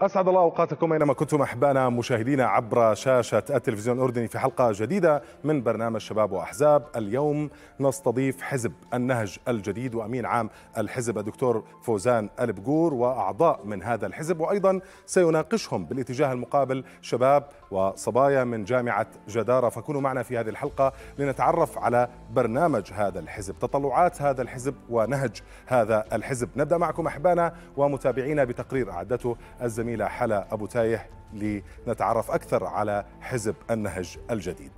أسعد الله أوقاتكم أينما كنتم أحبانا مشاهدينا عبر شاشة التلفزيون الأردني في حلقة جديدة من برنامج شباب وأحزاب اليوم نستضيف حزب النهج الجديد وأمين عام الحزب الدكتور فوزان البقور وأعضاء من هذا الحزب وأيضا سيناقشهم بالاتجاه المقابل شباب وصبايا من جامعة جدارة فكونوا معنا في هذه الحلقة لنتعرف على برنامج هذا الحزب تطلعات هذا الحزب ونهج هذا الحزب نبدأ معكم أحبانا ومتابعينا بتقرير أعدته الزميلة حلا أبو تايه لنتعرف أكثر على حزب النهج الجديد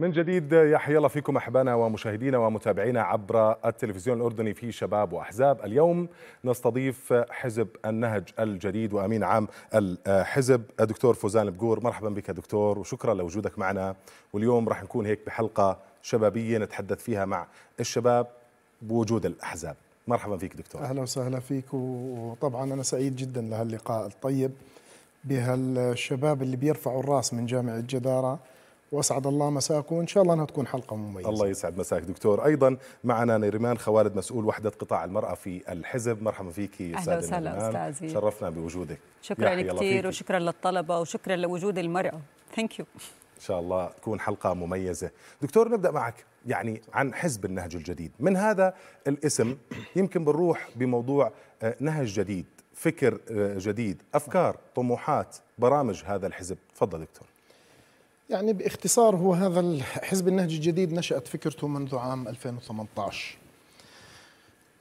من جديد يحيى الله فيكم احبانا ومشاهدينا ومتابعينا عبر التلفزيون الاردني في شباب واحزاب، اليوم نستضيف حزب النهج الجديد وامين عام الحزب الدكتور فوزان البقور، مرحبا بك دكتور وشكرا لوجودك معنا، واليوم راح نكون هيك بحلقه شبابيه نتحدث فيها مع الشباب بوجود الاحزاب، مرحبا فيك دكتور. اهلا وسهلا فيك وطبعا انا سعيد جدا لهاللقاء الطيب بهالشباب اللي بيرفعوا الراس من جامعه جداره واسعد الله مساكم وان شاء الله انها تكون حلقه مميزه الله يسعد مساك دكتور ايضا معنا نيرمان خوالد مسؤول وحده قطاع المراه في الحزب مرحبا فيك يا اهلا وسهلا استاذي شرفنا بوجودك شكرا كثير وشكرا للطلبه وشكرا لوجود المراه ثانك يو ان شاء الله تكون حلقه مميزه دكتور نبدا معك يعني عن حزب النهج الجديد من هذا الاسم يمكن بنروح بموضوع آه، نهج جديد فكر آه، جديد افكار طموحات برامج هذا الحزب تفضل دكتور يعني باختصار هو هذا حزب النهج الجديد نشأت فكرته منذ عام 2018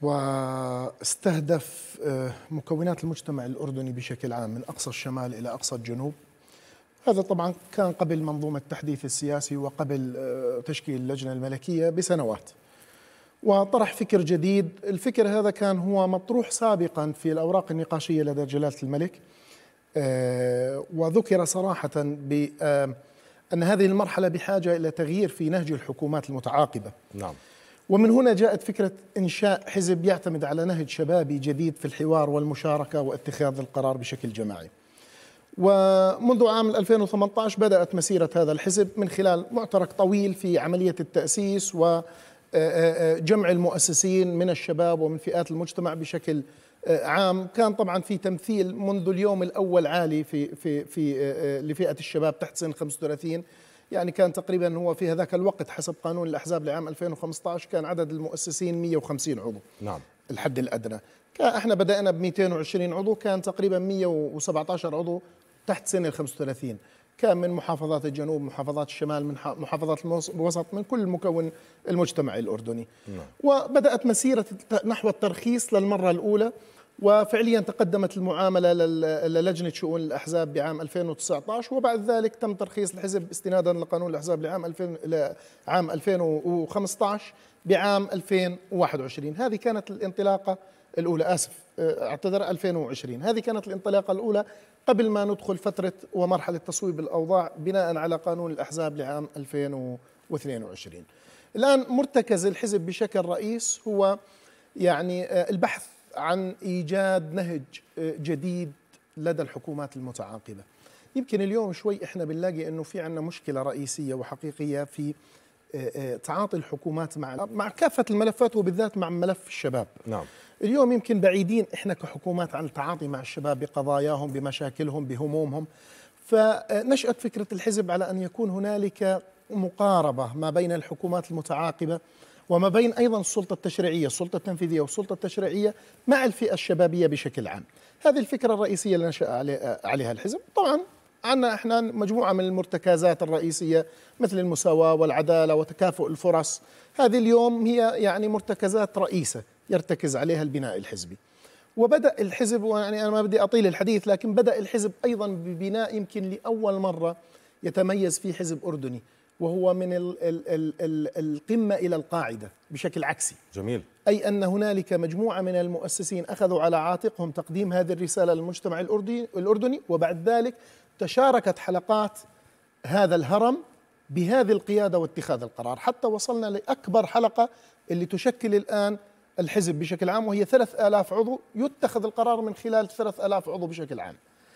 واستهدف آه، مكونات المجتمع الأردني بشكل عام من أقصى الشمال إلى أقصى الجنوب هذا طبعا كان قبل منظومة التحديث السياسي وقبل آه، تشكيل اللجنة الملكية بسنوات وطرح فكر جديد الفكر هذا كان هو مطروح سابقا في الأوراق النقاشية لدى جلالة الملك آه، وذكر صراحة ب أن هذه المرحلة بحاجة إلى تغيير في نهج الحكومات المتعاقبة نعم ومن هنا جاءت فكرة إنشاء حزب يعتمد على نهج شبابي جديد في الحوار والمشاركة واتخاذ القرار بشكل جماعي ومنذ عام 2018 بدأت مسيرة هذا الحزب من خلال معترك طويل في عملية التأسيس وجمع المؤسسين من الشباب ومن فئات المجتمع بشكل آه، عام كان طبعا في تمثيل منذ اليوم الاول عالي في في في آه، آه، لفئه الشباب تحت سن 35 يعني كان تقريبا هو في هذاك الوقت حسب قانون الاحزاب لعام 2015 كان عدد المؤسسين 150 عضو نعم الحد الادنى احنا بدانا ب 220 عضو كان تقريبا 117 عضو تحت سن ال 35 كان من محافظات الجنوب محافظات الشمال من محافظات الوسط من كل مكون المجتمع الأردني نعم. وبدأت مسيرة نحو الترخيص للمرة الأولى وفعليا تقدمت المعاملة للجنة شؤون الأحزاب بعام 2019 وبعد ذلك تم ترخيص الحزب استنادا لقانون الأحزاب لعام 2000 لعام 2015 بعام 2021 هذه كانت الانطلاقة الأولى آسف آه، اعتذر 2020 هذه كانت الانطلاقة الأولى قبل ما ندخل فترة ومرحلة تصويب الأوضاع بناء على قانون الأحزاب لعام 2022 الآن مرتكز الحزب بشكل رئيس هو يعني آه، البحث عن إيجاد نهج آه، جديد لدى الحكومات المتعاقبة يمكن اليوم شوي احنا بنلاقي انه في عندنا مشكله رئيسيه وحقيقيه في آه، تعاطي الحكومات مع مع كافه الملفات وبالذات مع ملف الشباب نعم اليوم يمكن بعيدين احنا كحكومات عن التعاطي مع الشباب بقضاياهم بمشاكلهم بهمومهم فنشأت فكرة الحزب على أن يكون هنالك مقاربة ما بين الحكومات المتعاقبة وما بين أيضا السلطة التشريعية السلطة التنفيذية والسلطة التشريعية مع الفئة الشبابية بشكل عام هذه الفكرة الرئيسية اللي نشأ عليها الحزب طبعا عندنا احنا مجموعه من المرتكزات الرئيسيه مثل المساواه والعداله وتكافؤ الفرص هذه اليوم هي يعني مرتكزات رئيسه يرتكز عليها البناء الحزبي وبدأ الحزب يعني أنا ما بدي أطيل الحديث لكن بدأ الحزب أيضا ببناء يمكن لأول مرة يتميز فيه حزب أردني وهو من الـ الـ الـ الـ القمة إلى القاعدة بشكل عكسي جميل أي أن هنالك مجموعة من المؤسسين أخذوا على عاتقهم تقديم هذه الرسالة للمجتمع الأردني, الأردني وبعد ذلك تشاركت حلقات هذا الهرم بهذه القيادة واتخاذ القرار حتى وصلنا لأكبر حلقة اللي تشكل الآن الحزب بشكل عام وهي 3000 عضو يتخذ القرار من خلال 3000 عضو بشكل عام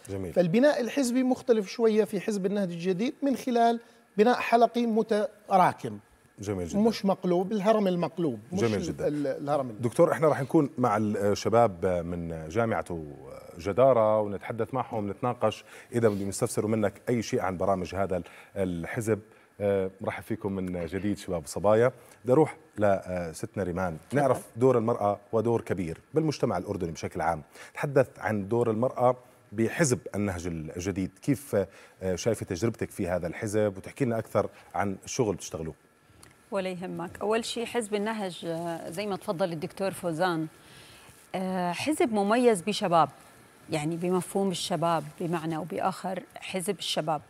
جميل. فالبناء الحزبي مختلف شوية في حزب النهج الجديد من خلال بناء حلقي متراكم جميل جدا مش مقلوب الهرم المقلوب مش جميل جدا الهرم المقلوب. دكتور احنا راح نكون مع الشباب من جامعه جدارة ونتحدث معهم نتناقش إذا بدهم يستفسروا منك أي شيء عن برامج هذا الحزب آه، مرحب فيكم من جديد شباب وصبايا بدي اروح لستنا آه، ريمان نعرف دور المراه ودور كبير بالمجتمع الاردني بشكل عام تحدث عن دور المراه بحزب النهج الجديد كيف آه، شايفه تجربتك في هذا الحزب وتحكي لنا اكثر عن الشغل بتشتغلوه ولا يهمك اول شيء حزب النهج زي ما تفضل الدكتور فوزان حزب مميز بشباب يعني بمفهوم الشباب بمعنى وبآخر حزب الشباب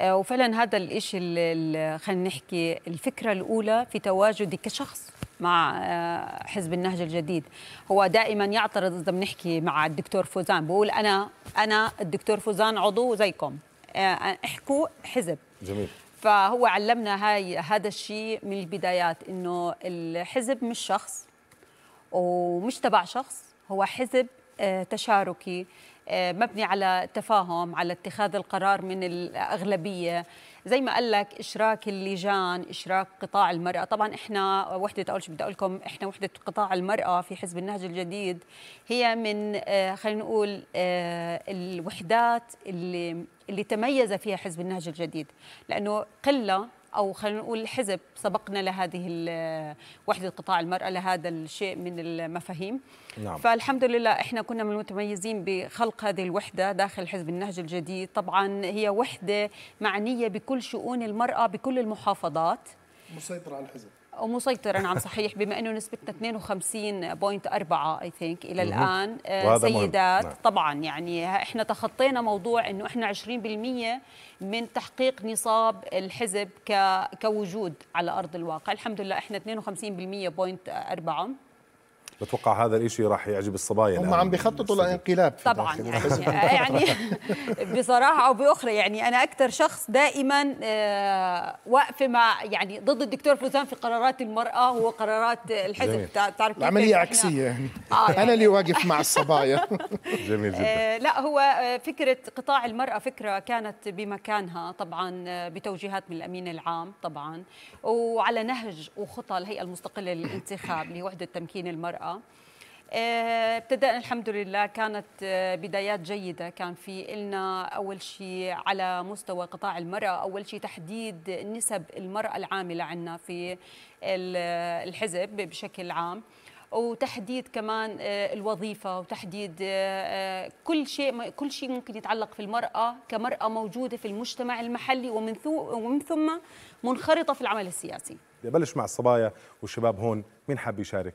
آه، وفعلا هذا الشيء اللي خلينا نحكي الفكره الاولى في تواجدي كشخص مع آه، حزب النهج الجديد هو دائما يعترض اذا بنحكي مع الدكتور فوزان بقول انا انا الدكتور فوزان عضو زيكم آه، احكوا حزب جميل فهو علمنا هاي هذا الشيء من البدايات انه الحزب مش شخص ومش تبع شخص هو حزب تشاركي آه، مبني على تفاهم على اتخاذ القرار من الأغلبية زي ما قال لك اشراك اللجان اشراك قطاع المراه طبعا احنا وحده اول شيء بدي اقول لكم احنا وحده قطاع المراه في حزب النهج الجديد هي من آه، خلينا نقول آه، الوحدات اللي اللي تميز فيها حزب النهج الجديد لانه قله او خلينا نقول الحزب سبقنا لهذه وحده قطاع المراه لهذا الشيء من المفاهيم نعم. فالحمد لله احنا كنا من المتميزين بخلق هذه الوحده داخل حزب النهج الجديد طبعا هي وحده معنيه بكل شؤون المراه بكل المحافظات مسيطره على الحزب ومسيطرا نعم صحيح بما انه نسبتنا 52.4 اي ثينك الى الان آه، سيدات نعم. طبعا يعني احنا تخطينا موضوع انه احنا 20% من تحقيق نصاب الحزب كوجود على ارض الواقع الحمد لله احنا 52.4 بتوقع هذا الشيء راح يعجب الصبايا هم عم بيخططوا لانقلاب طبعا يعني, يعني بصراحه او باخرى يعني انا اكثر شخص دائما آه، واقفه مع يعني ضد الدكتور فوزان في قرارات المراه هو قرارات الحزب بتعرف العمليه عكسيه آه يعني. انا اللي واقف مع الصبايا جميل جدا آه، لا هو آه، فكره قطاع المراه فكره كانت بمكانها طبعا بتوجيهات من الامين العام طبعا وعلى نهج وخطى الهيئه المستقله للانتخاب لوحده تمكين المراه المرأة ابتدأنا الحمد لله كانت آه، بدايات جيدة كان في إلنا أول شيء على مستوى قطاع المرأة أول شيء تحديد نسب المرأة العاملة عندنا في الحزب بشكل عام وتحديد كمان آه، الوظيفة وتحديد آه، كل شيء كل شيء ممكن يتعلق في المرأة كمرأة موجودة في المجتمع المحلي ومن ومن ثم منخرطة في العمل السياسي. بلش مع الصبايا والشباب هون مين حاب يشارك؟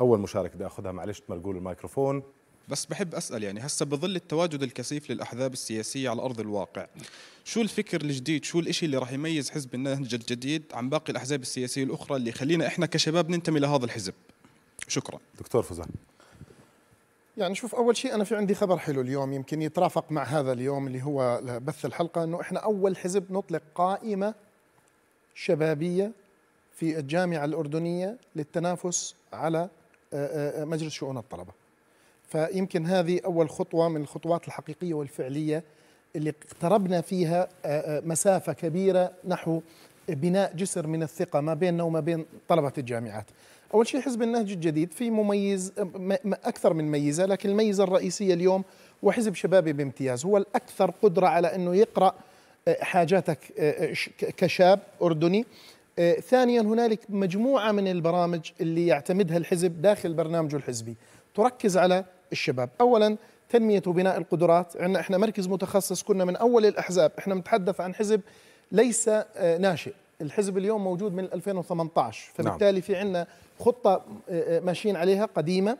اول مشاركه بدي اخذها معلش مرقول الميكروفون بس بحب اسال يعني هسه بظل التواجد الكثيف للاحزاب السياسيه على ارض الواقع شو الفكر الجديد شو الإشي اللي راح يميز حزب النهج الجديد عن باقي الاحزاب السياسيه الاخرى اللي يخلينا احنا كشباب ننتمي لهذا الحزب شكرا دكتور فوزان يعني شوف اول شيء انا في عندي خبر حلو اليوم يمكن يترافق مع هذا اليوم اللي هو بث الحلقه انه احنا اول حزب نطلق قائمه شبابيه في الجامعه الاردنيه للتنافس على آه، آه، آه، مجلس شؤون الطلبه فيمكن هذه اول خطوه من الخطوات الحقيقيه والفعليه اللي اقتربنا فيها مسافه كبيره نحو بناء جسر من الثقه ما بيننا وما بين طلبه الجامعات. اول شيء حزب النهج الجديد في مميز اكثر من ميزه لكن الميزه الرئيسيه اليوم هو حزب شبابي بامتياز هو الاكثر قدره على انه يقرا حاجاتك كشاب اردني آه، ثانيا هنالك مجموعه من البرامج اللي يعتمدها الحزب داخل برنامجه الحزبي تركز على الشباب اولا تنميه وبناء القدرات عندنا احنا مركز متخصص كنا من اول الاحزاب احنا بنتحدث عن حزب ليس آه، ناشئ الحزب اليوم موجود من 2018 نعم. فبالتالي في عندنا خطه آه، ماشيين عليها قديمه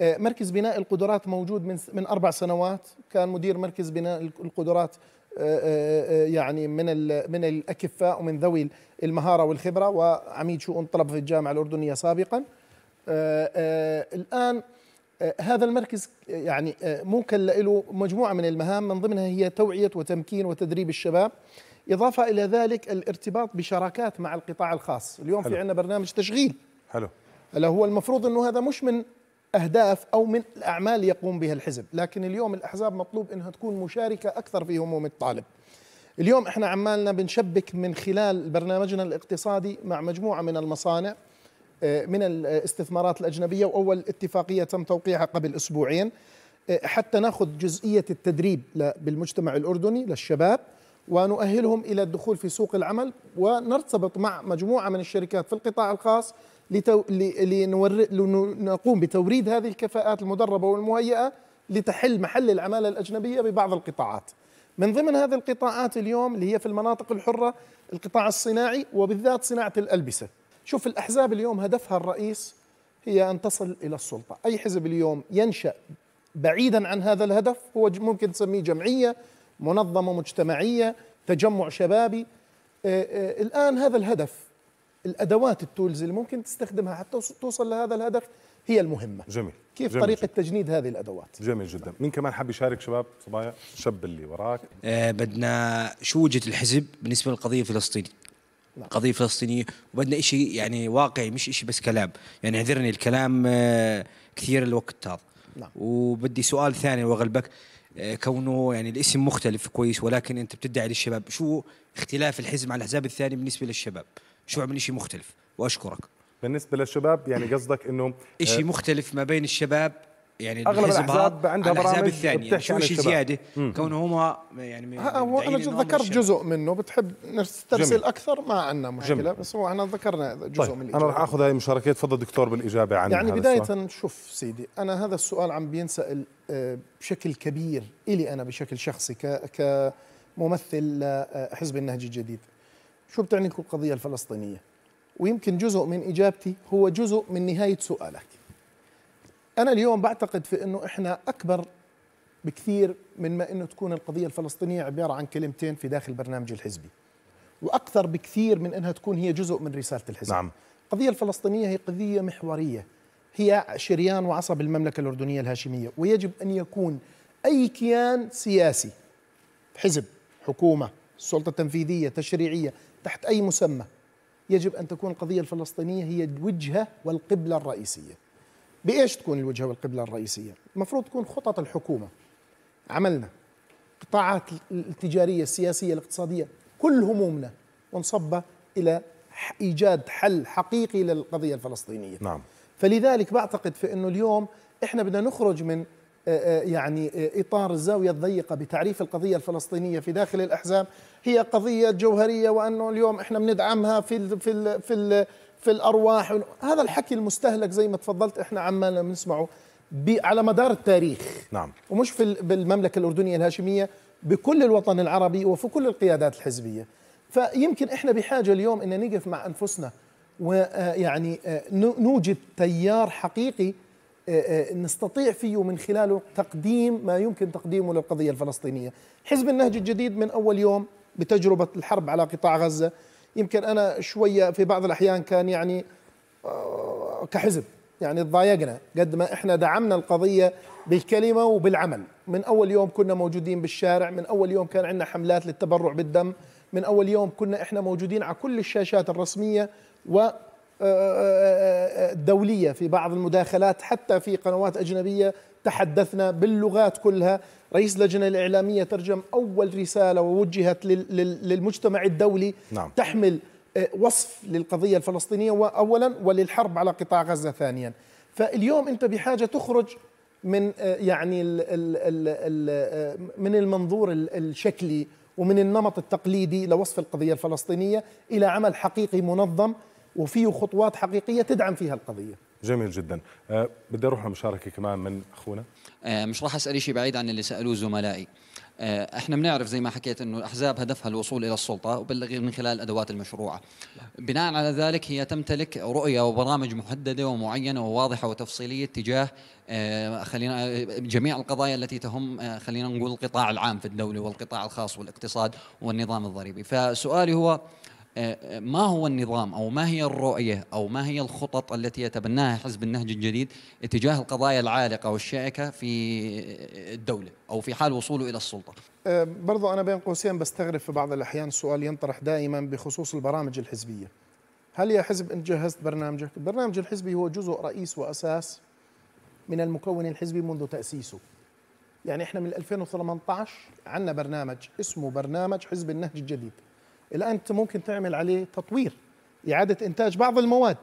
مركز بناء القدرات موجود من من اربع سنوات كان مدير مركز بناء القدرات آه، آه، آه، يعني من من الاكفاء ومن ذوي المهاره والخبره وعميد شؤون طلب في الجامعه الاردنيه سابقا الان هذا المركز يعني موكل له مجموعه من المهام من ضمنها هي توعيه وتمكين وتدريب الشباب اضافه الى ذلك الارتباط بشراكات مع القطاع الخاص اليوم حلو. في عندنا برنامج تشغيل حلو هلا هو المفروض انه هذا مش من أهداف أو من الأعمال يقوم بها الحزب لكن اليوم الأحزاب مطلوب أنها تكون مشاركة أكثر في هموم الطالب اليوم احنا عمالنا بنشبك من خلال برنامجنا الاقتصادي مع مجموعة من المصانع آه، من الاستثمارات الأجنبية وأول اتفاقية تم توقيعها قبل أسبوعين آه، حتى ناخذ جزئية التدريب بالمجتمع الأردني للشباب ونؤهلهم إلى الدخول في سوق العمل ونرتبط مع مجموعة من الشركات في القطاع الخاص لتو... لنور... لنقوم بتوريد هذه الكفاءات المدربة والمهيئة لتحل محل العمالة الأجنبية ببعض القطاعات من ضمن هذه القطاعات اليوم اللي هي في المناطق الحرة القطاع الصناعي وبالذات صناعة الألبسة شوف الأحزاب اليوم هدفها الرئيس هي أن تصل إلى السلطة أي حزب اليوم ينشأ بعيدا عن هذا الهدف هو ممكن تسميه جمعية منظمة مجتمعية تجمع شبابي آه، آه، الآن هذا الهدف الادوات التولز اللي ممكن تستخدمها حتى توصل لهذا الهدف هي المهمه جميل كيف جميل طريقه جميل. تجنيد هذه الادوات جميل جدا مين كمان حاب يشارك شباب صبايا شب اللي وراك آه بدنا شو وجهه الحزب بالنسبه للقضيه الفلسطينيه نعم. قضية فلسطينية وبدنا إشي يعني واقعي مش إشي بس كلام يعني اعذرني الكلام آه، كثير الوقت هذا نعم. وبدي سؤال ثاني وغلبك آه، كونه يعني الاسم مختلف كويس ولكن أنت بتدعي للشباب شو اختلاف الحزب عن الأحزاب الثانية بالنسبة للشباب شو عمل شيء مختلف واشكرك بالنسبه للشباب يعني قصدك انه شيء آه، مختلف ما بين الشباب يعني اغلب الاحزاب عندها برامج الثانية يعني شو شيء زياده كونه هم يعني هو انا ذكرت جزء منه بتحب نسترسل اكثر ما عندنا مشكله جميل. بس هو احنا ذكرنا جزء طيب. من الاجابه انا راح اخذ هاي المشاركه تفضل دكتور بالاجابه عن يعني بدايه السؤال. شوف سيدي انا هذا السؤال عم بينسال آه، بشكل كبير الي انا بشكل شخصي كممثل حزب النهج الجديد شو بتعني لكم القضية الفلسطينية ويمكن جزء من إجابتي هو جزء من نهاية سؤالك أنا اليوم بعتقد في أنه إحنا أكبر بكثير من ما أنه تكون القضية الفلسطينية عبارة عن كلمتين في داخل برنامج الحزبي وأكثر بكثير من أنها تكون هي جزء من رسالة الحزب نعم. القضية الفلسطينية هي قضية محورية هي شريان وعصب المملكة الأردنية الهاشمية ويجب أن يكون أي كيان سياسي حزب حكومة السلطة التنفيذية تشريعية تحت أي مسمى يجب أن تكون القضية الفلسطينية هي الوجهة والقبلة الرئيسية بإيش تكون الوجهة والقبلة الرئيسية؟ المفروض تكون خطط الحكومة عملنا قطاعات التجارية السياسية الاقتصادية كل همومنا منصبة إلى إيجاد حل حقيقي للقضية الفلسطينية نعم فلذلك بعتقد في أنه اليوم إحنا بدنا نخرج من آه، آه، يعني آه، إطار الزاوية الضيقة بتعريف القضية الفلسطينية في داخل الأحزاب هي قضية جوهرية وأنه اليوم إحنا بندعمها في الـ في الـ في, الـ في الأرواح هذا الحكي المستهلك زي ما تفضلت إحنا عمالنا بنسمعه على مدار التاريخ نعم ومش في بالمملكة الأردنية الهاشمية بكل الوطن العربي وفي كل القيادات الحزبية فيمكن إحنا بحاجة اليوم أن نقف مع أنفسنا ويعني نوجد تيار حقيقي آه، آه، نستطيع فيه من خلاله تقديم ما يمكن تقديمه للقضية الفلسطينية حزب النهج الجديد من أول يوم بتجربة الحرب على قطاع غزة يمكن أنا شوية في بعض الأحيان كان يعني آه، كحزب يعني تضايقنا قد ما احنا دعمنا القضية بالكلمة وبالعمل من أول يوم كنا موجودين بالشارع من أول يوم كان عندنا حملات للتبرع بالدم من أول يوم كنا احنا موجودين على كل الشاشات الرسمية و الدولية آه، آه، آه، في بعض المداخلات حتى في قنوات أجنبية تحدثنا باللغات كلها رئيس اللجنة الإعلامية ترجم أول رسالة ووجهت للمجتمع الدولي نعم. تحمل وصف للقضية الفلسطينية أولا وللحرب على قطاع غزة ثانيا فاليوم أنت بحاجة تخرج من يعني الـ الـ الـ من المنظور الشكلي ومن النمط التقليدي لوصف القضية الفلسطينية إلى عمل حقيقي منظم وفيه خطوات حقيقيه تدعم فيها القضيه. جميل جدا أه بدي اروح لمشاركه كمان من اخونا أه مش راح اسال شيء بعيد عن اللي سالوه زملائي أه، احنا بنعرف زي ما حكيت انه الاحزاب هدفها الوصول الى السلطه وبلغ من خلال الادوات المشروعه بناء على ذلك هي تمتلك رؤيه وبرامج محدده ومعينه وواضحه وتفصيليه تجاه أه، خلينا جميع القضايا التي تهم أه، خلينا نقول القطاع العام في الدوله والقطاع الخاص والاقتصاد والنظام الضريبي فسؤالي هو آه، آه، ما هو النظام او ما هي الرؤيه او ما هي الخطط التي يتبناها حزب النهج الجديد اتجاه القضايا العالقه والشائكه في آه، الدوله او في حال وصوله الى السلطه؟ برضو انا بين قوسين بستغرب في بعض الاحيان السؤال ينطرح دائما بخصوص البرامج الحزبيه. هل يا حزب انت جهزت برنامجك؟ البرنامج الحزبي هو جزء رئيس واساس من المكون الحزبي منذ تاسيسه. يعني احنا من 2018 عندنا برنامج اسمه برنامج حزب النهج الجديد. الآن أنت ممكن تعمل عليه تطوير إعادة إنتاج بعض المواد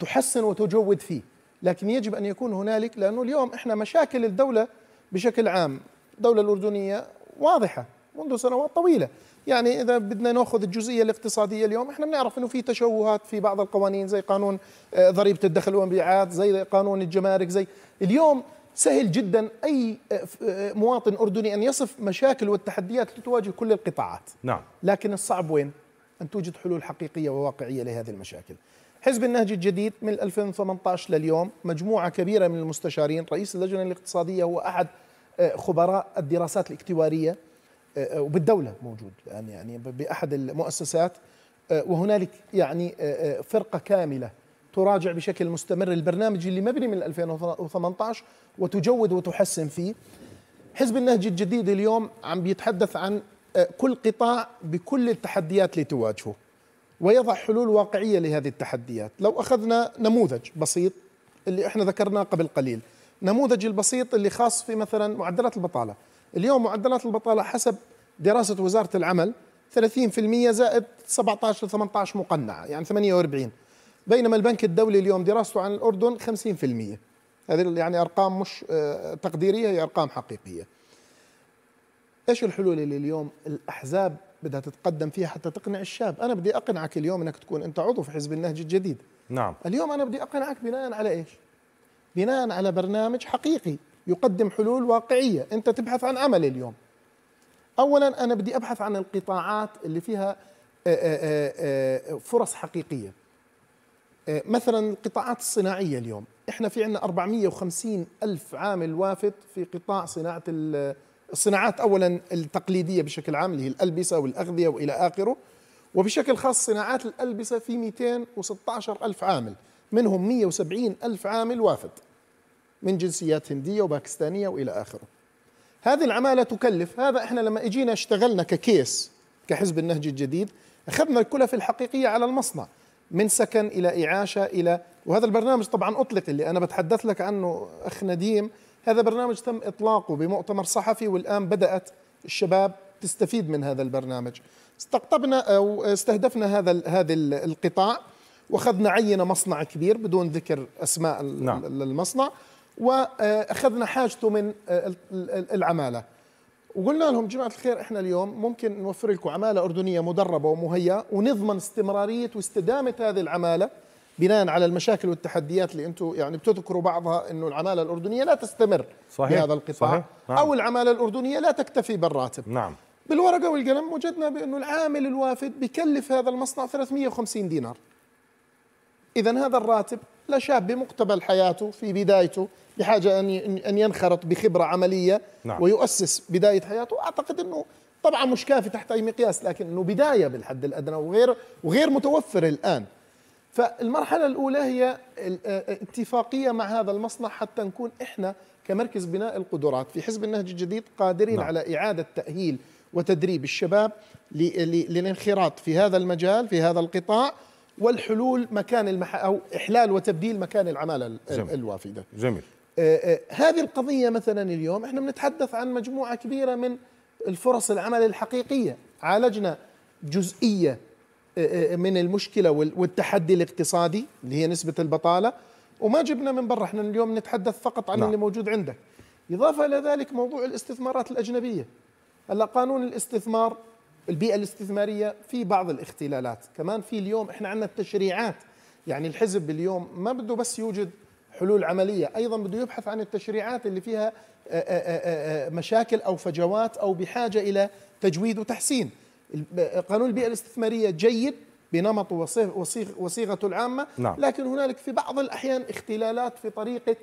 تحسن وتجود فيه لكن يجب أن يكون هنالك لأنه اليوم إحنا مشاكل الدولة بشكل عام الدولة الأردنية واضحة منذ سنوات طويلة يعني إذا بدنا نأخذ الجزئية الاقتصادية اليوم إحنا بنعرف أنه في تشوهات في بعض القوانين زي قانون آه، ضريبة الدخل والمبيعات زي قانون الجمارك زي اليوم سهل جدا أي آه، آه، مواطن أردني أن يصف مشاكل والتحديات التي تواجه كل القطاعات نعم لكن الصعب وين؟ أن توجد حلول حقيقية وواقعية لهذه المشاكل حزب النهج الجديد من 2018 لليوم مجموعة كبيرة من المستشارين رئيس اللجنة الاقتصادية هو أحد آه، خبراء الدراسات الاكتوارية وبالدولة موجود الآن يعني بأحد المؤسسات وهنالك يعني فرقة كاملة تراجع بشكل مستمر البرنامج اللي مبني من 2018 وتجود وتحسن فيه حزب النهج الجديد اليوم عم بيتحدث عن آه، كل قطاع بكل التحديات اللي تواجهه ويضع حلول واقعيه لهذه التحديات لو اخذنا نموذج بسيط اللي احنا ذكرناه قبل قليل نموذج البسيط اللي خاص في مثلا معدلات البطاله اليوم معدلات البطاله حسب دراسه وزاره العمل 30% زائد 17 ل 18 مقنعه يعني 48 بينما البنك الدولي اليوم دراسته عن الأردن 50% هذه يعني أرقام مش آه، تقديرية هي أرقام حقيقية إيش الحلول اللي اليوم الأحزاب بدها تتقدم فيها حتى تقنع الشاب أنا بدي أقنعك اليوم أنك تكون أنت عضو في حزب النهج الجديد نعم اليوم أنا بدي أقنعك بناء على إيش بناء على برنامج حقيقي يقدم حلول واقعية أنت تبحث عن عمل اليوم اولا انا بدي ابحث عن القطاعات اللي فيها آه، آه، فرص حقيقيه آه، مثلا القطاعات الصناعية اليوم احنا في عندنا 450 ألف عامل وافد في قطاع صناعة الصناعات أولا التقليدية بشكل عام اللي هي الألبسة والأغذية وإلى آخره وبشكل خاص صناعات الألبسة في 216 ألف عامل منهم 170 ألف عامل وافد من جنسيات هندية وباكستانية وإلى آخره هذه العمالة تكلف هذا احنا لما اجينا اشتغلنا ككيس كحزب النهج الجديد اخذنا الكلف الحقيقية على المصنع من سكن إلى إعاشة إلى وهذا البرنامج طبعا أطلق اللي أنا بتحدث لك عنه أخ نديم هذا برنامج تم إطلاقه بمؤتمر صحفي والآن بدأت الشباب تستفيد من هذا البرنامج استقطبنا أو استهدفنا هذا هذا القطاع واخذنا عينه مصنع كبير بدون ذكر اسماء نعم. المصنع واخذنا حاجته من العماله وقلنا لهم جماعة الخير احنا اليوم ممكن نوفر لكم عمالة أردنية مدربة ومهيئة ونضمن استمرارية واستدامة هذه العمالة بناء على المشاكل والتحديات اللي انتم يعني بتذكروا بعضها انه العماله الاردنيه لا تستمر صحيح بهذا القطاع صحيح نعم او العماله الاردنيه لا تكتفي بالراتب نعم بالورقه والقلم وجدنا بانه العامل الوافد بكلف هذا المصنع 350 دينار إذا هذا الراتب لا شاب بمقتبل حياته في بدايته بحاجة أن أن ينخرط بخبرة عملية نعم. ويؤسس بداية حياته أعتقد أنه طبعا مش كافي تحت أي مقياس لكن أنه بداية بالحد الأدنى وغير وغير متوفر الآن فالمرحلة الأولى هي آه، آه، اتفاقية مع هذا المصنع حتى نكون إحنا كمركز بناء القدرات في حزب النهج الجديد قادرين نعم. على إعادة تأهيل وتدريب الشباب للانخراط في هذا المجال في هذا القطاع والحلول مكان المح... أو إحلال وتبديل مكان العمالة جميل. الوافدة جميل آه آه هذه القضية مثلا اليوم احنا بنتحدث عن مجموعة كبيرة من الفرص العمل الحقيقية عالجنا جزئية آه, آه، من المشكلة والتحدي الاقتصادي اللي هي نسبة البطالة وما جبنا من برا احنا اليوم نتحدث فقط عن لا. نعم. اللي موجود عندك إضافة إلى ذلك موضوع الاستثمارات الأجنبية هلا قانون الاستثمار البيئة الاستثمارية في بعض الاختلالات كمان في اليوم احنا عندنا التشريعات يعني الحزب اليوم ما بده بس يوجد حلول عملية أيضا بده يبحث عن التشريعات اللي فيها آه، آه، آه، مشاكل أو فجوات أو بحاجة إلى تجويد وتحسين قانون البيئة الاستثمارية جيد بنمطه وصيغته العامة نعم. لكن هنالك في بعض الأحيان اختلالات في طريقة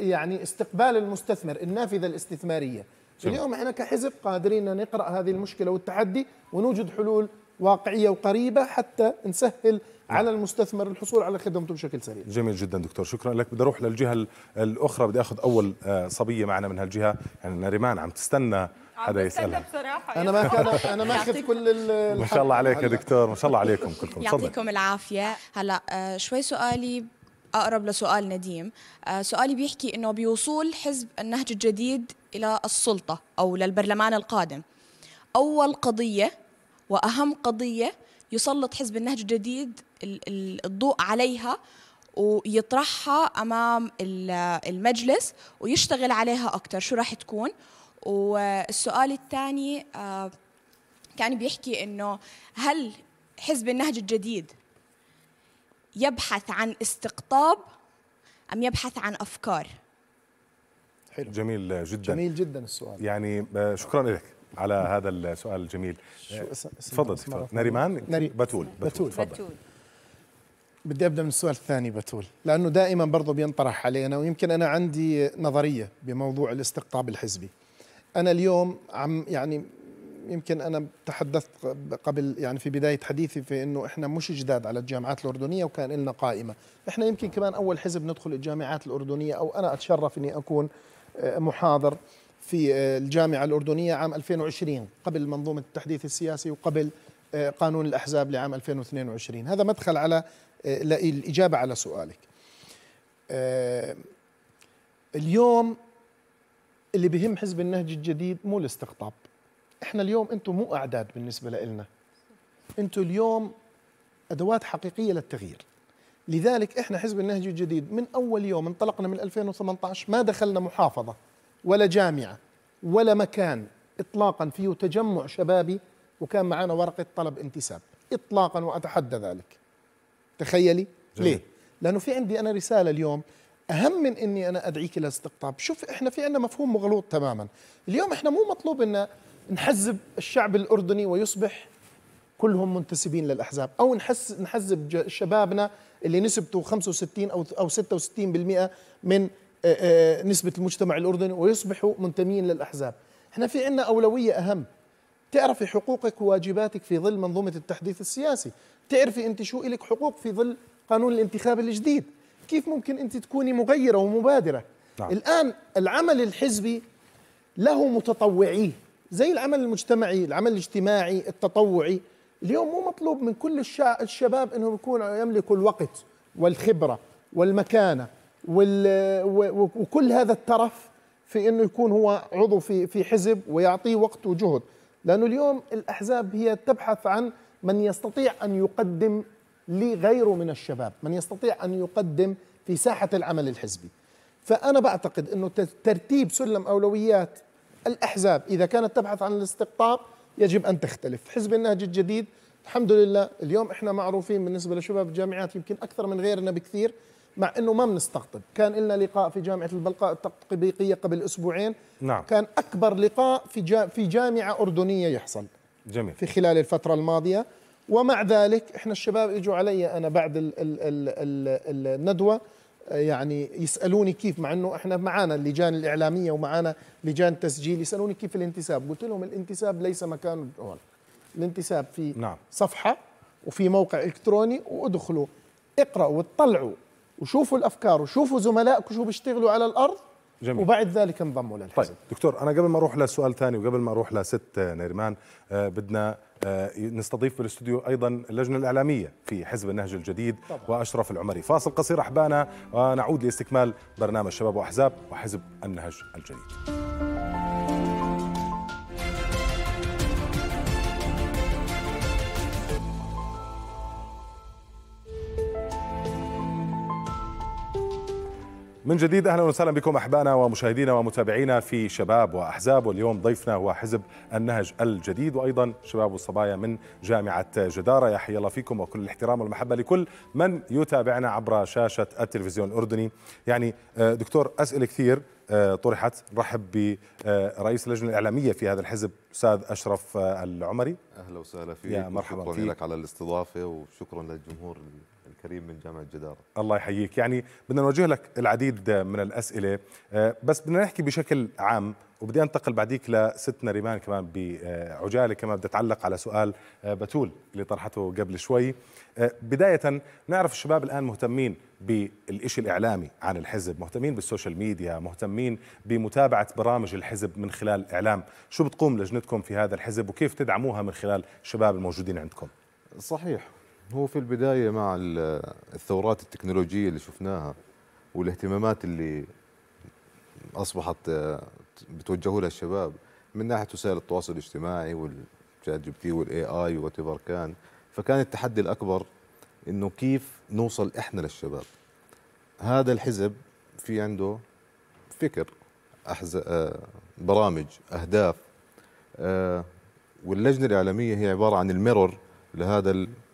يعني استقبال المستثمر النافذة الاستثمارية اليوم احنا كحزب قادرين نقرا هذه المشكله والتحدي ونوجد حلول واقعيه وقريبه حتى نسهل نعم. على المستثمر الحصول على خدمته بشكل سريع. جميل جدا دكتور شكرا لك بدي اروح للجهه الاخرى بدي اخذ اول آه، صبيه معنا من هالجهه يعني نريمان عم تستنى حدا يسأل بصراحه انا ما كان انا اخذ كل ما شاء الله عليك يا دكتور ما شاء الله عليكم كلكم يعطيكم العافيه هلا آه، شوي سؤالي اقرب لسؤال نديم آه، سؤالي بيحكي انه بوصول حزب النهج الجديد إلى السلطة أو للبرلمان القادم أول قضية وأهم قضية يسلط حزب النهج الجديد الضوء عليها ويطرحها امام المجلس ويشتغل عليها اكثر شو راح تكون والسؤال الثاني آه، كان بيحكي انه هل حزب النهج الجديد يبحث عن استقطاب ام يبحث عن افكار حلو جميل جدا جميل جدا السؤال يعني آه، شكرا لك على هذا السؤال الجميل آه، تفضل نريمان ناري بتول بتول تفضل بدي ابدا من السؤال الثاني بتول لانه دائما برضه بينطرح علينا ويمكن انا عندي نظريه بموضوع الاستقطاب الحزبي انا اليوم عم يعني يمكن انا تحدثت قبل يعني في بدايه حديثي في انه احنا مش جداد على الجامعات الاردنيه وكان لنا قائمه احنا يمكن كمان اول حزب ندخل الجامعات الاردنيه او انا اتشرف اني اكون محاضر في آه، الجامعة الأردنية عام 2020 قبل منظومة التحديث السياسي وقبل آه، قانون الأحزاب لعام 2022 هذا مدخل على آه، الإجابة على سؤالك اليوم اللي بهم حزب النهج الجديد مو الاستقطاب احنا اليوم انتم مو اعداد بالنسبه لنا انتم اليوم ادوات حقيقيه للتغيير لذلك احنا حزب النهج الجديد من اول يوم انطلقنا من 2018 ما دخلنا محافظه ولا جامعه ولا مكان اطلاقا فيه تجمع شبابي وكان معنا ورقه طلب انتساب اطلاقا واتحدى ذلك تخيلي جميل. ليه لانه في عندي انا رساله اليوم اهم من اني انا ادعيك الى استقطاب شوف احنا في عندنا مفهوم مغلوط تماما اليوم احنا مو مطلوب ان نحزب الشعب الاردني ويصبح كلهم منتسبين للاحزاب او نحس نحزب شبابنا اللي نسبته 65 او او 66% من آه، آه، نسبه المجتمع الاردني ويصبحوا منتمين للاحزاب احنا في عندنا اولويه اهم تعرفي حقوقك وواجباتك في ظل منظومه التحديث السياسي تعرفي انت شو لك حقوق في ظل قانون الانتخاب الجديد كيف ممكن انت تكوني مغيره ومبادره نعم. الان العمل الحزبي له متطوعيه زي العمل المجتمعي العمل الاجتماعي التطوعي اليوم مو مطلوب من كل الشباب انهم يكونوا يملكوا الوقت والخبره والمكانه وال وكل هذا الترف في انه يكون هو عضو في في حزب ويعطيه وقت وجهد لانه اليوم الاحزاب هي تبحث عن من يستطيع ان يقدم لغيره من الشباب من يستطيع ان يقدم في ساحه العمل الحزبي فانا بعتقد انه ترتيب سلم اولويات الاحزاب اذا كانت تبحث عن الاستقطاب يجب أن تختلف حزب النهج الجديد الحمد لله اليوم احنا معروفين بالنسبة لشباب الجامعات يمكن أكثر من غيرنا بكثير مع انه ما بنستقطب كان لنا لقاء في جامعه البلقاء التطبيقيه قبل اسبوعين نعم. كان اكبر لقاء في جا في جامعه اردنيه يحصل جميل في خلال الفتره الماضيه ومع ذلك احنا الشباب اجوا علي انا بعد الـ الـ الـ الـ الندوه يعني يسالوني كيف مع انه احنا معانا اللجان الاعلاميه ومعانا لجان تسجيل يسالوني كيف الانتساب قلت لهم الانتساب ليس مكان هون الانتساب في نعم. صفحه وفي موقع الكتروني وادخلوا اقراوا وطلعوا وشوفوا الافكار وشوفوا زملائكم شو بيشتغلوا على الارض جميل. وبعد ذلك انضموا للحزب طيب دكتور انا قبل ما اروح لسؤال ثاني وقبل ما اروح لست نيرمان آه، بدنا آه، نستضيف في الاستوديو ايضا اللجنه الاعلاميه في حزب النهج الجديد طبعا. واشرف العمري فاصل قصير احبانا ونعود لاستكمال برنامج شباب واحزاب وحزب النهج الجديد من جديد اهلا وسهلا بكم احبائنا ومشاهدينا ومتابعينا في شباب واحزاب واليوم ضيفنا هو حزب النهج الجديد وايضا شباب وصبايا من جامعه جداره يحيى الله فيكم وكل الاحترام والمحبه لكل من يتابعنا عبر شاشه التلفزيون الاردني يعني آه، دكتور اسئله كثير آه، طرحت رحب برئيس اللجنه الاعلاميه في هذا الحزب استاذ اشرف آه، العمري اهلا وسهلا فيك يا مرحبا شكرا فيك. لك على الاستضافه وشكرا للجمهور الكريم من جامعة جدار الله يحييك يعني بدنا نوجه لك العديد من الأسئلة آه، بس بدنا نحكي بشكل عام وبدي أنتقل بعديك لستنا ريمان كمان بعجالة كمان بدي أتعلق على سؤال آه، بتول اللي طرحته قبل شوي آه، بداية نعرف الشباب الآن مهتمين بالشيء الإعلامي عن الحزب مهتمين بالسوشيال ميديا مهتمين بمتابعة برامج الحزب من خلال الإعلام شو بتقوم لجنتكم في هذا الحزب وكيف تدعموها من خلال الشباب الموجودين عندكم صحيح هو في البداية مع الثورات التكنولوجية اللي شفناها والاهتمامات اللي أصبحت آه، بتوجهوا لها الشباب من ناحية وسائل التواصل الاجتماعي والشات جي بي تي والاي اي وات كان فكان التحدي الأكبر إنه كيف نوصل إحنا للشباب هذا الحزب في عنده فكر أحزاب آه، برامج أهداف آه، واللجنة الإعلامية هي عبارة عن الميرور لهذا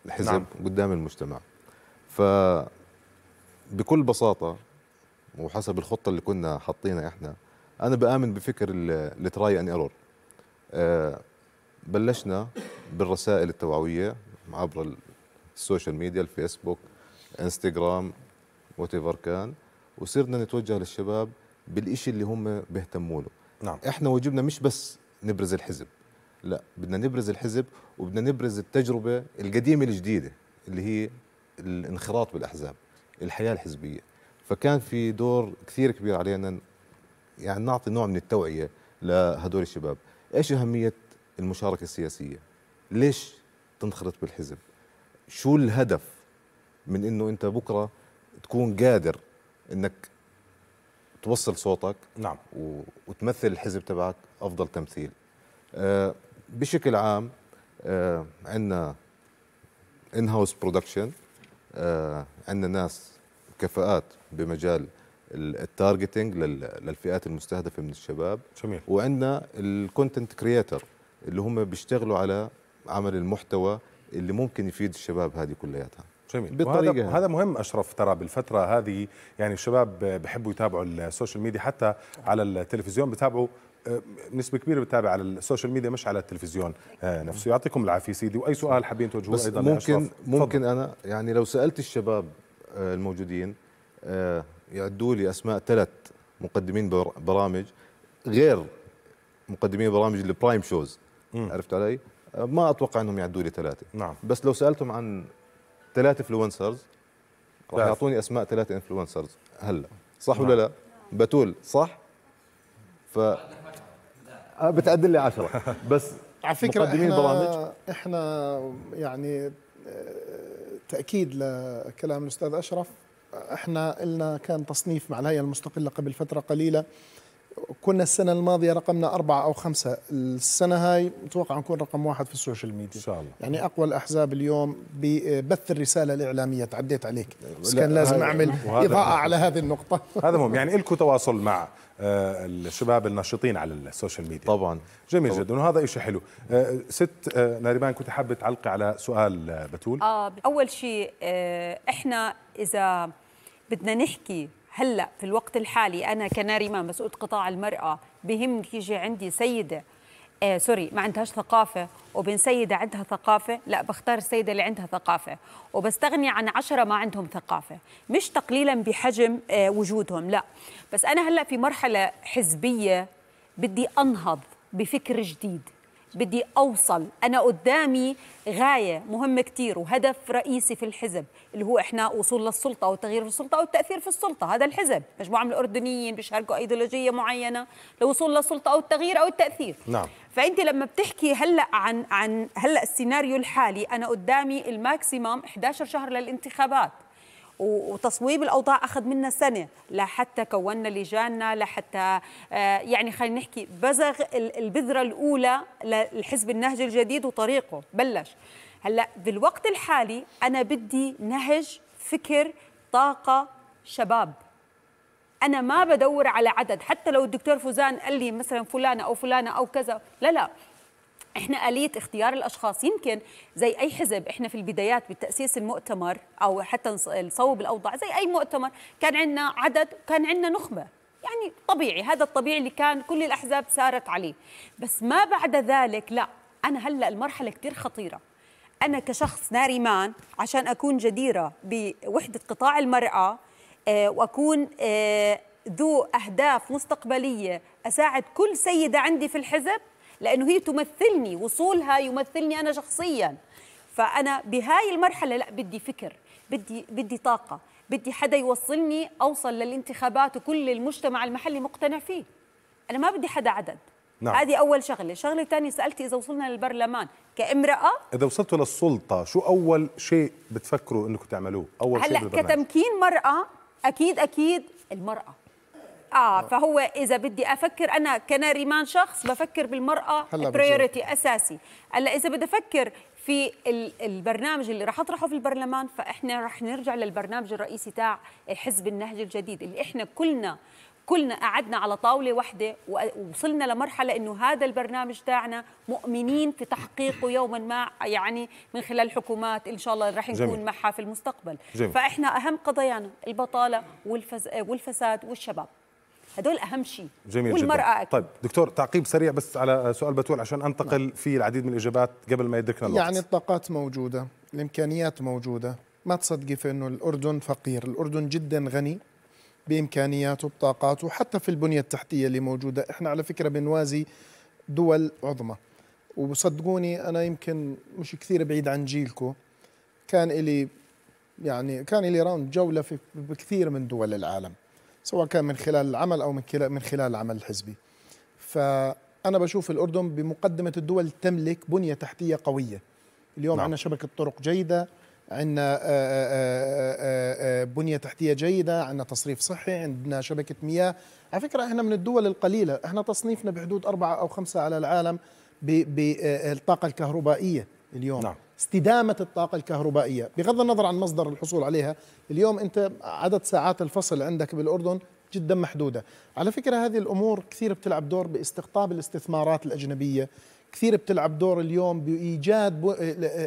الحزب نعم. قدام المجتمع ف بكل بساطه وحسب الخطه اللي كنا حاطينها احنا انا بامن بفكر التراي ان ايرور بلشنا بالرسائل التوعويه عبر السوشيال ميديا الفيسبوك انستغرام وتيفر كان وصرنا نتوجه للشباب بالشيء اللي هم بيهتموا له نعم. احنا واجبنا مش بس نبرز الحزب لا بدنا نبرز الحزب وبدنا نبرز التجربه القديمه الجديده اللي هي الانخراط بالاحزاب الحياه الحزبيه فكان في دور كثير كبير علينا يعني نعطي نوع من التوعيه لهدول الشباب ايش اهميه المشاركه السياسيه ليش تنخرط بالحزب شو الهدف من انه انت بكره تكون قادر انك توصل صوتك نعم وتمثل الحزب تبعك افضل تمثيل آه، بشكل عام آه، عندنا ان هاوس برودكشن عندنا ناس كفاءات بمجال التارجتنج للفئات المستهدفه من الشباب جميل وعندنا الكونتنت كرييتر اللي هم بيشتغلوا على عمل المحتوى اللي ممكن يفيد الشباب هذه كلياتها جميل بالطريقه هذا مهم اشرف ترى بالفتره هذه يعني الشباب بحبوا يتابعوا السوشيال ميديا حتى على التلفزيون بتابعوا آه، نسبه كبيره بتابع على السوشيال ميديا مش على التلفزيون آه، نفسه يعطيكم العافيه سيدي واي سؤال حابين توجهوه ايضا ممكن ممكن فضل. انا يعني لو سالت الشباب آه، الموجودين يعدوا لي اسماء ثلاث مقدمين برامج غير مقدمين برامج البرايم شوز عرفت علي؟ ما اتوقع انهم يعدوا لي ثلاثه نعم بس لو سالتهم عن ثلاث انفلونسرز راح يعطوني اسماء ثلاثة انفلونسرز هلا صح نعم. ولا لا؟ بتول صح؟ ف بتعدل لي 10 بس على فكره مقدمين احنا برامج احنا يعني آه، تاكيد لكلام الاستاذ اشرف آه، احنا لنا كان تصنيف مع الهيئه المستقله قبل فتره قليله كنا السنة الماضية رقمنا أربعة أو خمسة السنة هاي متوقع نكون رقم واحد في السوشيال ميديا إن شاء الله يعني أقوى الأحزاب اليوم ببث الرسالة الإعلامية تعديت عليك بس كان لازم أعمل إضاءة على هذه النقطة هذا مهم يعني لكم تواصل مع آه، الشباب الناشطين على السوشيال ميديا طبعا جميل طبعاً. جدا وهذا شيء حلو آه، ست آه، ناريمان كنت حابة تعلقي على سؤال بتول آه أول شيء إحنا إذا بدنا نحكي هلا في الوقت الحالي انا كناريما مسؤول قطاع المراه بهمني تيجي عندي سيده آه سوري ما عندهاش ثقافه وبين سيده عندها ثقافه لا بختار السيده اللي عندها ثقافه وبستغني عن عشرة ما عندهم ثقافه مش تقليلا بحجم آه وجودهم لا بس انا هلا في مرحله حزبيه بدي انهض بفكر جديد بدي أوصل أنا قدامي غاية مهمة كتير وهدف رئيسي في الحزب اللي هو إحنا وصول للسلطة أو في السلطة أو التأثير في السلطة هذا الحزب مجموعة من الأردنيين بيشاركوا أيديولوجية معينة لوصول للسلطة أو التغيير أو التأثير نعم فأنت لما بتحكي هلأ عن, عن هلأ السيناريو الحالي أنا قدامي الماكسيمم 11 شهر للانتخابات وتصويب الاوضاع اخذ منا سنه لحتى كونا لجاننا لحتى آه، يعني خلينا نحكي بزغ البذره الاولى للحزب النهج الجديد وطريقه بلش هلا بالوقت الحالي انا بدي نهج فكر طاقه شباب انا ما بدور على عدد حتى لو الدكتور فوزان قال لي مثلا فلانه او فلانه او كذا لا لا احنا آلية اختيار الأشخاص يمكن زي أي حزب احنا في البدايات بتأسيس المؤتمر أو حتى نصوب الأوضاع زي أي مؤتمر كان عندنا عدد كان عندنا نخبة يعني طبيعي هذا الطبيعي اللي كان كل الأحزاب سارت عليه بس ما بعد ذلك لا أنا هلأ المرحلة كتير خطيرة أنا كشخص ناريمان عشان أكون جديرة بوحدة قطاع المرأة آه، وأكون آه، ذو أهداف مستقبلية أساعد كل سيدة عندي في الحزب لأنه هي تمثلني وصولها يمثلني أنا شخصياً فأنا بهاي المرحلة لا بدي فكر بدي بدي طاقة بدي حدا يوصلني أوصل للانتخابات وكل المجتمع المحلي مقتنع فيه أنا ما بدي حدا عدد نعم. هذه أول شغلة شغلة ثانية سالتي إذا وصلنا للبرلمان كامرأة إذا وصلتوا للسلطة شو أول شيء بتفكروا أنكم تعملوه أول هلأ شيء هلا كتمكين مرأة أكيد أكيد المرأة آه،, اه فهو اذا بدي افكر انا كناريمان شخص بفكر بالمراه بريورتي اساسي هلا اذا بدي افكر في البرنامج اللي راح اطرحه في البرلمان فاحنا راح نرجع للبرنامج الرئيسي تاع حزب النهج الجديد اللي احنا كلنا كلنا قعدنا على طاوله واحده ووصلنا لمرحله انه هذا البرنامج تاعنا مؤمنين في تحقيقه يوما ما يعني من خلال حكومات ان شاء الله راح نكون معها في المستقبل جميل. فاحنا اهم قضايانا البطاله والفز... والفساد والشباب هدول اهم شيء جميل والمراه جدا. طيب دكتور تعقيب سريع بس على سؤال بتول عشان انتقل في العديد من الاجابات قبل ما يدركنا الوقت يعني الطاقات موجوده الامكانيات موجوده ما تصدقي في انه الاردن فقير الاردن جدا غني بامكانياته بطاقاته حتى في البنيه التحتيه اللي موجوده احنا على فكره بنوازي دول عظمى وصدقوني انا يمكن مش كثير بعيد عن جيلكم كان لي يعني كان لي راوند جوله في كثير من دول العالم سواء كان من خلال العمل او من خلال من خلال العمل الحزبي فانا بشوف الاردن بمقدمه الدول تملك بنيه تحتيه قويه اليوم نعم. عندنا شبكه طرق جيده عندنا آه، آه، آه، بنيه تحتيه جيده عندنا تصريف صحي عندنا شبكه مياه على فكره احنا من الدول القليله احنا تصنيفنا بحدود أربعة او خمسة على العالم بالطاقه الكهربائيه اليوم نعم. استدامة الطاقة الكهربائية بغض النظر عن مصدر الحصول عليها اليوم أنت عدد ساعات الفصل عندك بالأردن جدا محدودة على فكرة هذه الأمور كثير بتلعب دور باستقطاب الاستثمارات الأجنبية كثير بتلعب دور اليوم بإيجاد بو...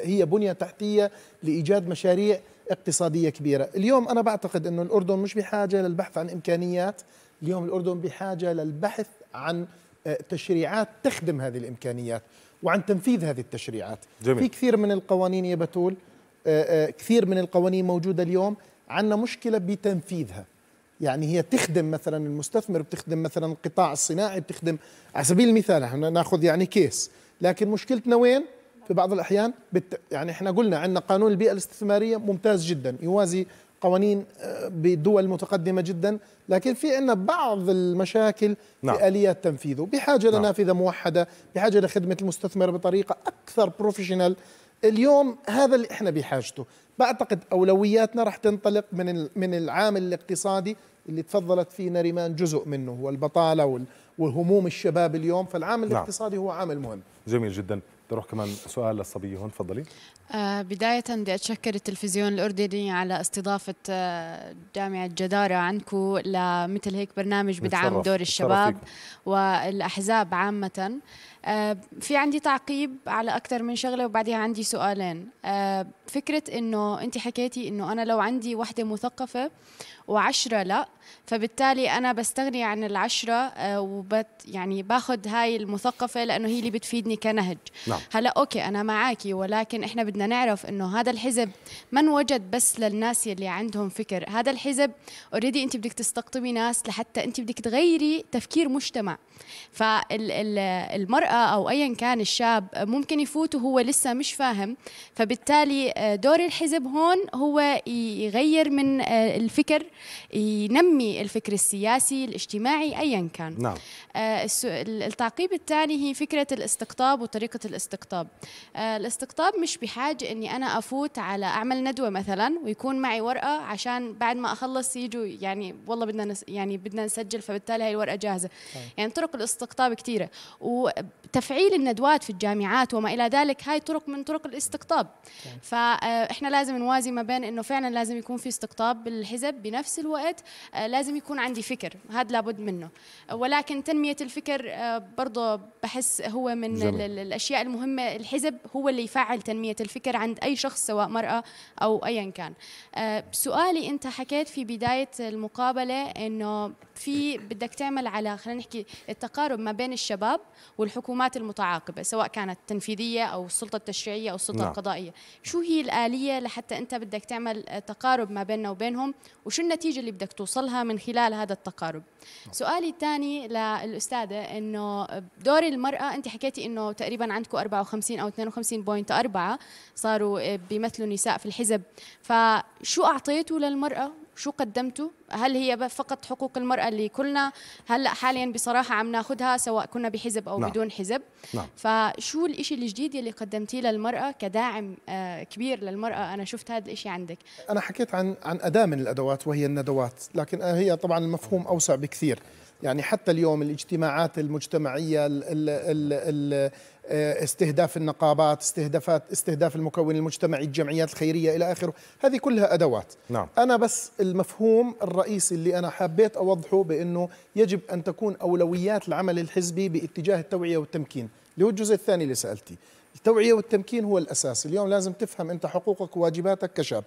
هي بنية تحتية لإيجاد مشاريع اقتصادية كبيرة اليوم أنا بعتقد أنه الأردن مش بحاجة للبحث عن إمكانيات اليوم الأردن بحاجة للبحث عن آه، تشريعات تخدم هذه الإمكانيات وعن تنفيذ هذه التشريعات جميل. في كثير من القوانين يا بتول آه، آه، كثير من القوانين موجودة اليوم عندنا مشكلة بتنفيذها يعني هي تخدم مثلا المستثمر بتخدم مثلا القطاع الصناعي بتخدم على سبيل المثال احنا ناخذ يعني كيس لكن مشكلتنا وين في بعض الاحيان بت... يعني احنا قلنا عندنا قانون البيئه الاستثماريه ممتاز جدا يوازي قوانين آه، بدول متقدمه جدا لكن في عندنا بعض المشاكل نعم. في اليات تنفيذه بحاجه لنافذه نعم. موحده بحاجه لخدمه المستثمر بطريقه اكثر بروفيشنال اليوم هذا اللي احنا بحاجته بعتقد اولوياتنا رح تنطلق من من العامل الاقتصادي اللي تفضلت فيه نريمان جزء منه والبطاله وهموم الشباب اليوم فالعامل نعم. الاقتصادي هو عامل مهم جميل جدا بروح كمان سؤال للصبية هون تفضلي آه بداية بدي أتشكر التلفزيون الأردني على استضافة آه جامعة جدارة عنكو لمثل هيك برنامج بدعم دور الشباب والأحزاب عامة آه في عندي تعقيب على أكثر من شغلة وبعدها عندي سؤالين آه، فكرة إنه أنت حكيتي إنه أنا لو عندي وحدة مثقفة وعشرة لا فبالتالي انا بستغني عن العشرة آه، وبت يعني باخذ هاي المثقفة لانه هي اللي بتفيدني كنهج نعم. هلا اوكي انا معاكي ولكن احنا بدنا نعرف انه هذا الحزب ما انوجد بس للناس اللي عندهم فكر هذا الحزب اوريدي انت بدك تستقطبي ناس لحتى انت بدك تغيري تفكير مجتمع فالمرأة او ايا كان الشاب ممكن يفوت وهو لسه مش فاهم فبالتالي آه، دور الحزب هون هو يغير من آه، الفكر ينمي الفكر السياسي الاجتماعي أيا كان نعم. آه التعقيب الثاني هي فكرة الاستقطاب وطريقة الاستقطاب آه الاستقطاب مش بحاجة أني أنا أفوت على أعمل ندوة مثلا ويكون معي ورقة عشان بعد ما أخلص يجوا يعني والله بدنا نس يعني بدنا نسجل فبالتالي هاي الورقة جاهزة طيب. يعني طرق الاستقطاب كثيرة وتفعيل الندوات في الجامعات وما إلى ذلك هاي طرق من طرق الاستقطاب طيب. فإحنا آه، لازم نوازي ما بين أنه فعلا لازم يكون في استقطاب بالحزب بنفس نفس الوقت آه، لازم يكون عندي فكر هذا لابد منه آه، ولكن تنمية الفكر آه، برضه بحس هو من جميل. الأشياء المهمة الحزب هو اللي يفعل تنمية الفكر عند أي شخص سواء مرأة أو أيا كان سؤالي أنت حكيت في بداية المقابلة أنه في بدك تعمل على خلينا نحكي التقارب ما بين الشباب والحكومات المتعاقبة سواء كانت تنفيذية أو السلطة التشريعية أو السلطة نعم. القضائية شو هي الآلية لحتى أنت بدك تعمل تقارب ما بيننا وبينهم وشو النتيجه اللي بدك توصلها من خلال هذا التقارب سؤالي الثاني للاستاذه انه دور المراه انت حكيتي انه تقريبا عندكم 54 او 52 بوينت صاروا بيمثلوا نساء في الحزب فشو اعطيتوا للمراه شو قدمتوا هل هي فقط حقوق المرأة اللي كلنا هلأ حاليا بصراحة عم ناخدها سواء كنا بحزب أو نعم. بدون حزب نعم. فشو الإشي الجديد اللي قدمتيه للمرأة كداعم آه، كبير للمرأة أنا شفت هذا الإشي عندك أنا حكيت عن عن أداة من الأدوات وهي الندوات لكن آه، هي طبعا المفهوم أوسع بكثير يعني حتى اليوم الاجتماعات المجتمعية الـ الـ الـ الـ آه، استهداف النقابات استهدافات استهداف المكون المجتمعي الجمعيات الخيرية إلى آخره هذه كلها أدوات نعم. أنا بس المفهوم الرئيسي اللي أنا حبيت أوضحه بأنه يجب أن تكون أولويات العمل الحزبي باتجاه التوعية والتمكين اللي هو الجزء الثاني اللي سألتي التوعية والتمكين هو الأساس اليوم لازم تفهم أنت حقوقك وواجباتك كشاب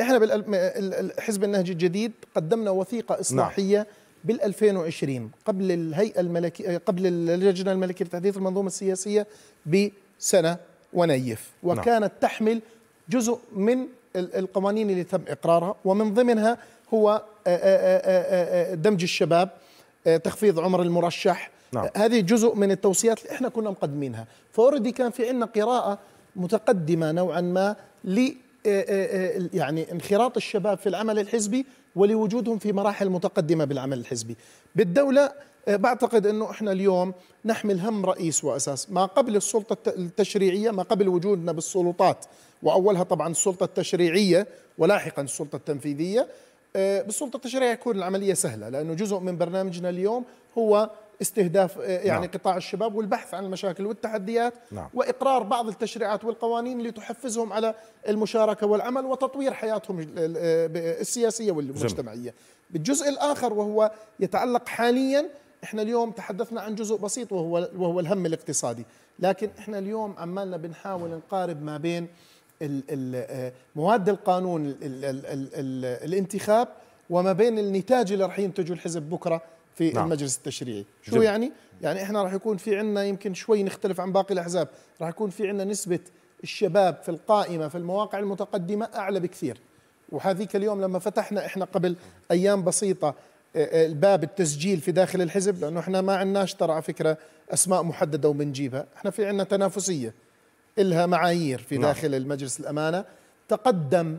احنا بالحزب النهج الجديد قدمنا وثيقة نعم. إصلاحية نعم. بال2020 قبل الهيئه الملكيه قبل اللجنه الملكيه لتحديث المنظومه السياسيه بسنه ونيف نعم. وكانت تحمل جزء من القوانين اللي تم اقرارها ومن ضمنها هو آه، آه، آه، دمج الشباب تخفيض عمر المرشح نعم. هذه جزء من التوصيات اللي احنا كنا مقدمينها فوردي كان في عندنا قراءه متقدمه نوعا ما ل يعني انخراط الشباب في العمل الحزبي ولوجودهم في مراحل متقدمة بالعمل الحزبي بالدولة آه، بعتقد أنه إحنا اليوم نحمل هم رئيس وأساس ما قبل السلطة التشريعية ما قبل وجودنا بالسلطات وأولها طبعا السلطة التشريعية ولاحقا السلطة التنفيذية آه، بالسلطة التشريعية يكون العملية سهلة لأنه جزء من برنامجنا اليوم هو استهداف آه، يعني نعم. قطاع الشباب والبحث عن المشاكل والتحديات نعم. واقرار بعض التشريعات والقوانين اللي تحفزهم على المشاركه والعمل وتطوير حياتهم آه، آه، السياسيه والمجتمعيه. بالجزء الاخر وهو يتعلق حاليا احنا اليوم تحدثنا عن جزء بسيط وهو وهو الهم الاقتصادي، لكن احنا اليوم عمالنا بنحاول نقارب ما بين مواد القانون الانتخاب وما بين النتاج اللي راح ينتجه الحزب بكره في نعم. المجلس التشريعي شو جميل. يعني يعني احنا راح يكون في عندنا يمكن شوي نختلف عن باقي الاحزاب راح يكون في عندنا نسبه الشباب في القائمه في المواقع المتقدمه اعلى بكثير وهذيك اليوم لما فتحنا احنا قبل ايام بسيطه آه، آه، الباب التسجيل في داخل الحزب لانه احنا ما عندناش ترى على فكره اسماء محدده وبنجيبها احنا في عندنا تنافسيه إلها معايير في نعم. داخل المجلس الأمانة تقدم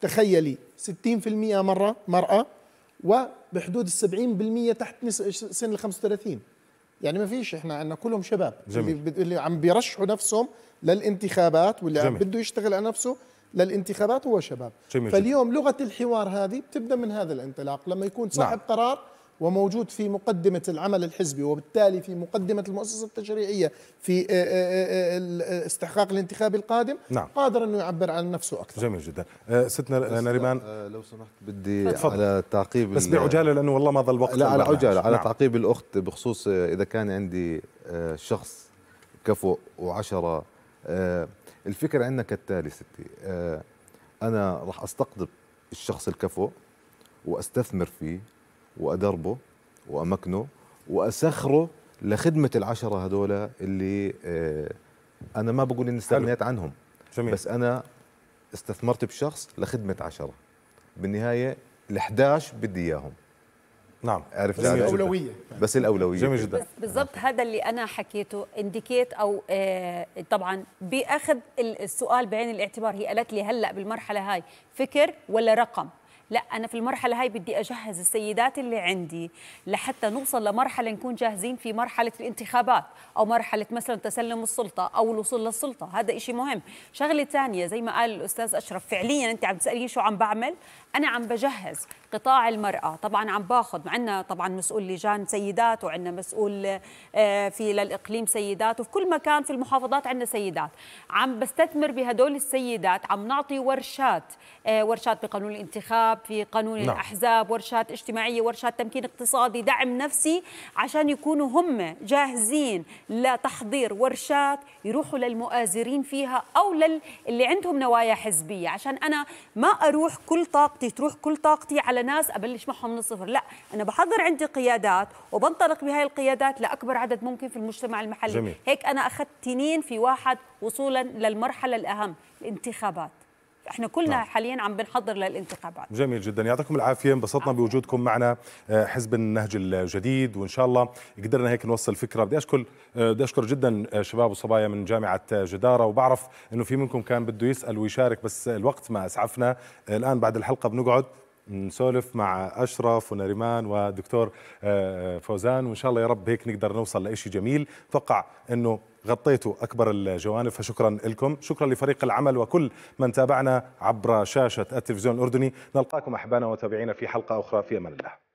تخيلي 60% مرة مرأة و بحدود ال 70% تحت سن ال 35 يعني ما فيش احنا عندنا كلهم شباب جميل. اللي عم بيرشحوا نفسهم للانتخابات واللي جميل. عم بده يشتغل على نفسه للانتخابات هو شباب جميل. فاليوم لغه الحوار هذه بتبدا من هذا الانطلاق لما يكون صاحب نعم. قرار وموجود في مقدمة العمل الحزبي وبالتالي في مقدمة المؤسسة التشريعية في آه، آه، آه، استحقاق الانتخاب القادم نعم. قادر أنه يعبر عن نفسه أكثر جميل جدا ستنا نريمان لو سمحت بدي أتفضل. على تعقيب بس بعجالة لأنه والله ما ظل وقت لا على عجالة على نعم. تعقيب الأخت بخصوص إذا كان عندي شخص كفؤ وعشرة الفكرة عندنا كالتالي ستي أنا راح أستقطب الشخص الكفؤ واستثمر فيه وأدربه وأمكنه وأسخره لخدمة العشرة هذول اللي آه، أنا ما بقول إني استغنيت عنهم جميل. بس أنا استثمرت بشخص لخدمة عشرة بالنهاية ال11 بدي إياهم نعم عرفت بس الاولويه بس الاولويه جميل جدا بالضبط هذا اللي انا حكيته انديكيت او آه طبعا باخذ السؤال بعين الاعتبار هي قالت لي هلا بالمرحله هاي فكر ولا رقم لا انا في المرحله هاي بدي اجهز السيدات اللي عندي لحتى نوصل لمرحله نكون جاهزين في مرحله الانتخابات او مرحله مثلا تسلم السلطه او الوصول للسلطه هذا شيء مهم شغله ثانيه زي ما قال الاستاذ اشرف فعليا انت عم تساليني شو عم بعمل انا عم بجهز قطاع المراه طبعا عم باخذ عندنا طبعا مسؤول لجان سيدات وعندنا مسؤول آه، في للاقليم سيدات وفي كل مكان في المحافظات عندنا سيدات عم بستثمر بهدول السيدات عم نعطي ورشات آه، ورشات بقانون الانتخاب الاحزاب في قانون نعم. الأحزاب ورشات اجتماعية ورشات تمكين اقتصادي دعم نفسي عشان يكونوا هم جاهزين لتحضير ورشات يروحوا للمؤازرين فيها أو للي عندهم نوايا حزبية عشان أنا ما أروح كل طاقتي تروح كل طاقتي على ناس أبلش معهم من الصفر لا أنا بحضر عندي قيادات وبنطلق بهاي القيادات لأكبر عدد ممكن في المجتمع المحلي جميل. هيك أنا أخذت تنين في واحد وصولا للمرحلة الأهم الانتخابات احنا كلنا نعم. حاليا عم بنحضر للانتخابات جميل جدا يعطيكم العافيه انبسطنا بوجودكم معنا آه، حزب النهج الجديد وان شاء الله قدرنا هيك نوصل فكره بدي اشكر آه، بدي اشكر جدا آه، شباب وصبايا من جامعه جداره وبعرف انه في منكم كان بده يسال ويشارك بس الوقت ما اسعفنا الان بعد الحلقه بنقعد نسولف مع اشرف ونريمان ودكتور فوزان وان شاء الله يا رب هيك نقدر نوصل لشيء جميل اتوقع انه غطيتوا أكبر الجوانب فشكرا لكم شكرا لفريق العمل وكل من تابعنا عبر شاشة التلفزيون الأردني نلقاكم أحبانا وتابعينا في حلقة أخرى في أمان الله